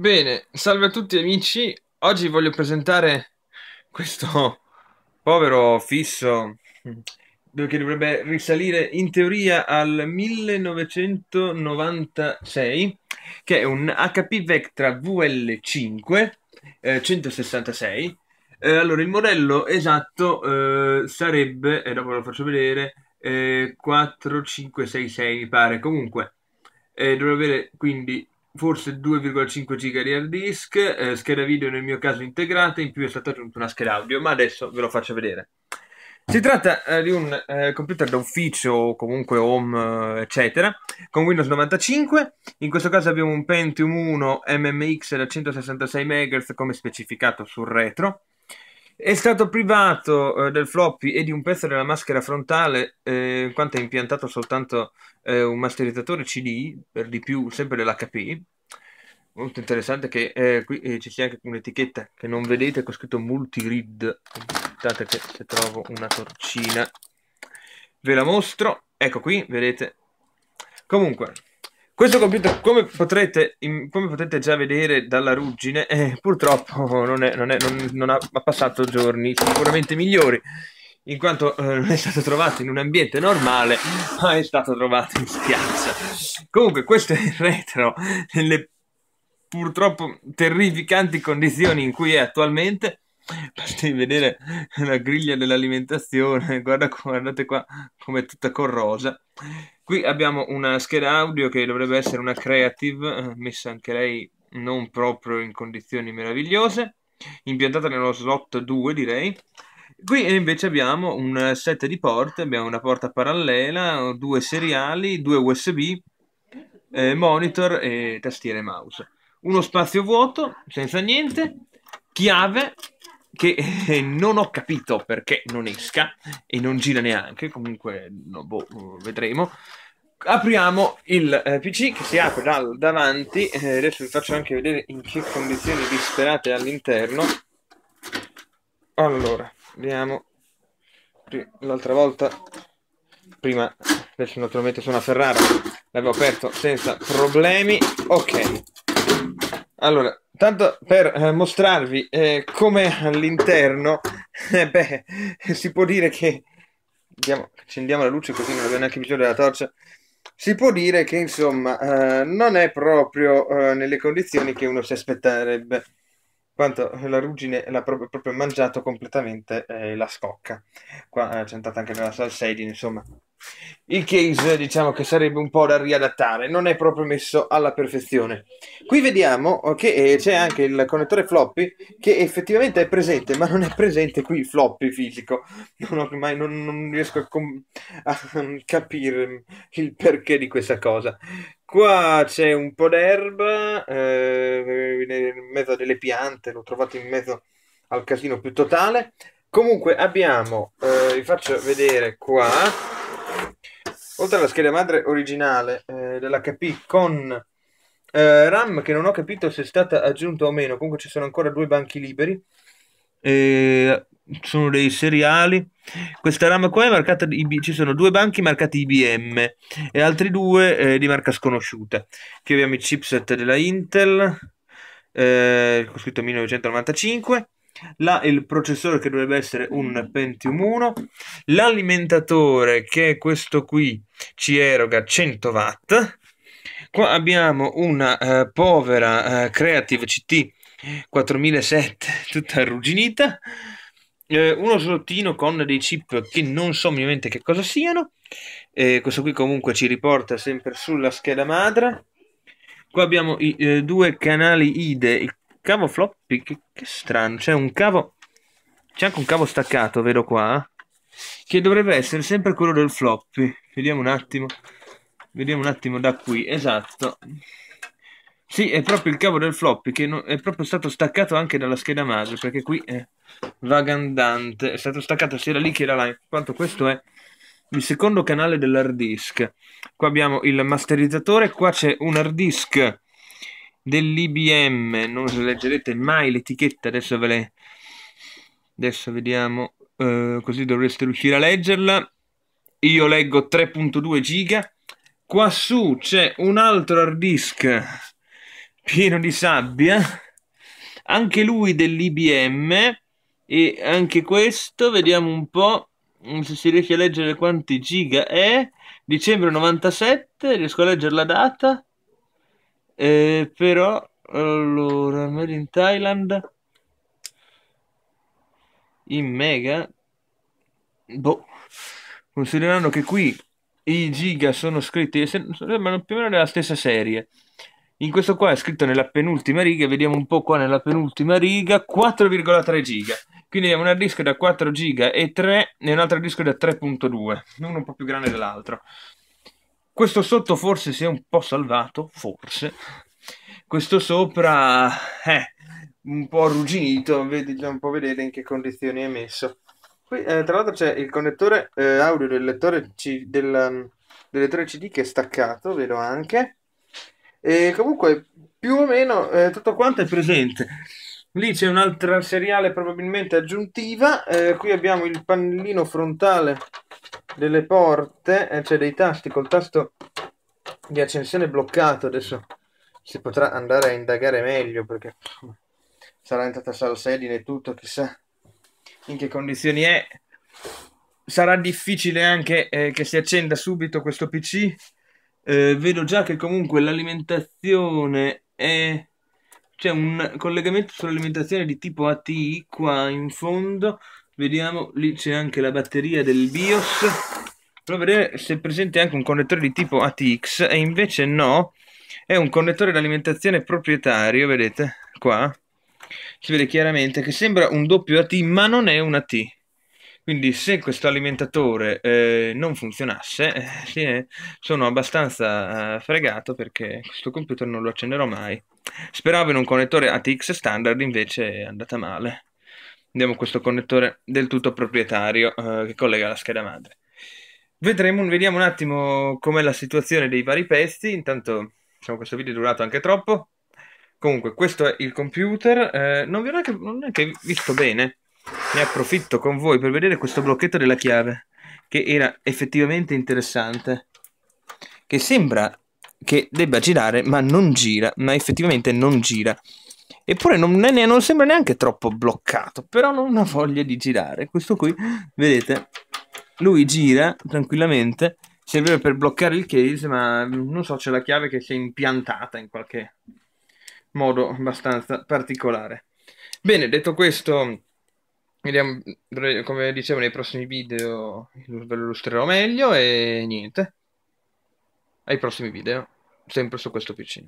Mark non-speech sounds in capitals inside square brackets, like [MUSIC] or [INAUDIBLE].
Bene, salve a tutti amici. Oggi voglio presentare questo povero fisso che dovrebbe risalire in teoria al 1996, che è un HP Vectra VL5 eh, 166. Eh, allora, il modello esatto eh, sarebbe, e dopo lo faccio vedere, 4566 eh, mi pare. Comunque, eh, dovrebbe avere quindi forse 2,5 giga di hard disk, eh, scheda video nel mio caso integrata, in più è stata aggiunta una scheda audio, ma adesso ve lo faccio vedere. Si tratta eh, di un eh, computer d'ufficio o comunque home, eh, eccetera, con Windows 95. In questo caso abbiamo un Pentium 1 MMX da 166 MHz come specificato sul retro. È stato privato eh, del floppy e di un pezzo della maschera frontale, eh, in quanto è impiantato soltanto eh, un masterizzatore CD, per di più sempre dell'HP. Molto interessante che eh, qui eh, ci sia anche un'etichetta che non vedete con scritto multi grid Aspettate che se trovo una torcina ve la mostro. Ecco qui, vedete. Comunque, questo computer, come potrete, come potete già vedere dalla ruggine, eh, purtroppo non, è, non, è, non, non ha, ha, passato giorni sicuramente migliori, in quanto eh, non è stato trovato in un ambiente normale, ma è stato trovato in spiaggia. Comunque, questo è il retro nelle purtroppo terrificanti condizioni in cui è attualmente. Basti vedere la griglia dell'alimentazione, guarda, guardate qua come è tutta corrosa. Qui abbiamo una scheda audio che dovrebbe essere una Creative, eh, messa anche lei non proprio in condizioni meravigliose, impiantata nello slot 2 direi. Qui invece abbiamo un set di porte, abbiamo una porta parallela, due seriali, due USB, eh, monitor e tastiere e mouse. Uno spazio vuoto, senza niente, chiave che eh, non ho capito perché non esca e non gira neanche, comunque no, boh, vedremo. Apriamo il eh, PC che si apre dal davanti, eh, adesso vi faccio anche vedere in che condizioni disperate all'interno. Allora, vediamo. L'altra volta, prima, adesso naturalmente sono a Ferrara, l'avevo aperto senza problemi. Ok. Allora, Tanto per eh, mostrarvi eh, come all'interno, [LAUGHS] eh, beh, si può dire che... Andiamo, accendiamo la luce così non abbiamo neanche bisogno della torcia. Si può dire che, insomma, eh, non è proprio eh, nelle condizioni che uno si aspetterebbe, quanto la ruggine l'ha proprio, proprio mangiato completamente eh, la scocca. Qua c'è andata anche nella salsedine, insomma. Il case diciamo che sarebbe un po' da riadattare, non è proprio messo alla perfezione. Qui vediamo che c'è anche il connettore floppy che effettivamente è presente, ma non è presente qui il floppy fisico. Non, ormai, non, non riesco a, com- a capire il perché di questa cosa. Qua c'è un po' d'erba eh, in mezzo a delle piante, l'ho trovato in mezzo al casino più totale. Comunque abbiamo, eh, vi faccio vedere qua Oltre alla scheda madre originale eh, dell'HP con eh, RAM che non ho capito se è stata aggiunta o meno, comunque ci sono ancora due banchi liberi. Eh, sono dei seriali. Questa RAM qua è marcata IB, ci sono due banchi marcati IBM e altri due eh, di marca sconosciuta. Qui abbiamo il chipset della Intel, eh, scritto 1995, la, il processore che dovrebbe essere un Pentium 1, l'alimentatore che è questo qui ci eroga 100 watt, qua abbiamo una eh, povera eh, Creative CT 4007 tutta arrugginita, eh, uno slottino con dei chip che non so ovviamente che cosa siano, eh, questo qui comunque ci riporta sempre sulla scheda madre, qua abbiamo i eh, due canali IDE cavo floppy, che, che strano, c'è un cavo, c'è anche un cavo staccato, vero qua, che dovrebbe essere sempre quello del floppy, vediamo un attimo, vediamo un attimo da qui, esatto, sì, è proprio il cavo del floppy che è proprio stato staccato anche dalla scheda madre, perché qui è vagandante, è stato staccato sia da lì che da là, in quanto questo è il secondo canale dell'hard disk. Qua abbiamo il masterizzatore, qua c'è un hard disk dell'IBM, non leggerete mai l'etichetta, adesso ve le... adesso vediamo, uh, così dovreste riuscire a leggerla, io leggo 3.2 giga, qua su c'è un altro hard disk pieno di sabbia, anche lui dell'IBM, e anche questo, vediamo un po' se si riesce a leggere quanti giga è, dicembre 97, riesco a leggere la data, eh, però, allora, Made in Thailand, in mega, boh, considerando che qui i giga sono scritti, sembrano più o meno nella stessa serie. In questo qua è scritto nella penultima riga, vediamo un po' qua nella penultima riga, 4,3 giga. Quindi abbiamo una disco da 4 giga e 3 e un altro disco da 3.2, uno un po' più grande dell'altro. Questo sotto forse si è un po' salvato, forse. Questo sopra eh, un po' arrugginito, vedi già un po' vedere in che condizioni è messo. Qui, eh, tra l'altro c'è il connettore eh, audio del lettore, C, del, del lettore CD che è staccato, vedo anche. E comunque più o meno eh, tutto quanto è presente. Lì c'è un'altra seriale probabilmente aggiuntiva. Eh, qui abbiamo il pannellino frontale delle porte, eh, cioè dei tasti col tasto di accensione bloccato. Adesso si potrà andare a indagare meglio perché pff, sarà entrata Salsedine e tutto, chissà in che condizioni è. Sarà difficile anche eh, che si accenda subito questo PC. Eh, vedo già che comunque l'alimentazione è c'è un collegamento sull'alimentazione di tipo ATI qua in fondo vediamo lì c'è anche la batteria del BIOS provo a vedere se è presente anche un connettore di tipo ATX e invece no è un connettore di alimentazione proprietario vedete qua si vede chiaramente che sembra un doppio AT ma non è un AT quindi se questo alimentatore eh, non funzionasse eh, eh, sono abbastanza eh, fregato perché questo computer non lo accenderò mai Speravo in un connettore ATX standard, invece è andata male. Andiamo a questo connettore del tutto proprietario eh, che collega la scheda madre. Vedremo, vediamo un attimo com'è la situazione dei vari pezzi. Intanto, diciamo, questo video è durato anche troppo. Comunque, questo è il computer. Eh, non vi ho neanche, neanche visto bene. Ne approfitto con voi per vedere questo blocchetto della chiave, che era effettivamente interessante. Che sembra che debba girare, ma non gira, ma effettivamente non gira. Eppure non, è, non sembra neanche troppo bloccato, però non ha voglia di girare. Questo qui, vedete, lui gira tranquillamente, serve per bloccare il case, ma non so, c'è la chiave che si è impiantata in qualche modo abbastanza particolare. Bene, detto questo, vediamo, come dicevo nei prossimi video ve lo illustrerò meglio e niente ai prossimi video, sempre su questo PC.